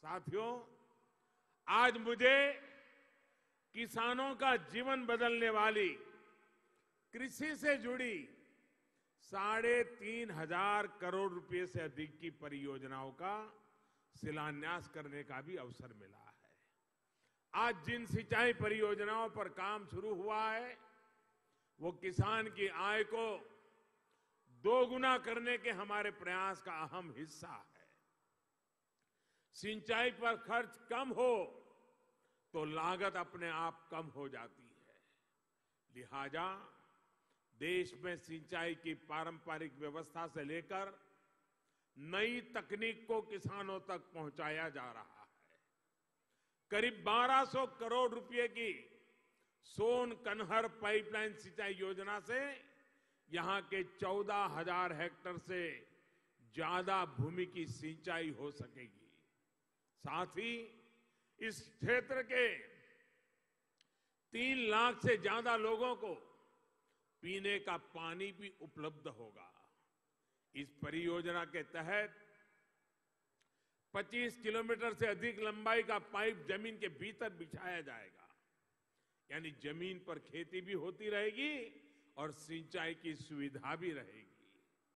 साथियों आज मुझे किसानों का जीवन बदलने वाली कृषि से जुड़ी साढ़े तीन हजार करोड़ रुपए से अधिक की परियोजनाओं का शिलान्यास करने का भी अवसर मिला है आज जिन सिंचाई परियोजनाओं पर काम शुरू हुआ है वो किसान की आय को दोगुना करने के हमारे प्रयास का अहम हिस्सा है सिंचाई पर खर्च कम हो तो लागत अपने आप कम हो जाती है लिहाजा देश में सिंचाई की पारंपरिक व्यवस्था से लेकर नई तकनीक को किसानों तक पहुंचाया जा रहा है करीब 1200 करोड़ रुपए की सोन कन्हर पाइपलाइन सिंचाई योजना से यहां के 14000 हेक्टर से ज्यादा भूमि की सिंचाई हो सकेगी साथ ही इस क्षेत्र के तीन लाख से ज्यादा लोगों को पीने का पानी भी उपलब्ध होगा इस परियोजना के तहत 25 किलोमीटर से अधिक लंबाई का पाइप जमीन के भीतर बिछाया जाएगा यानी जमीन पर खेती भी होती रहेगी और सिंचाई की सुविधा भी रहेगी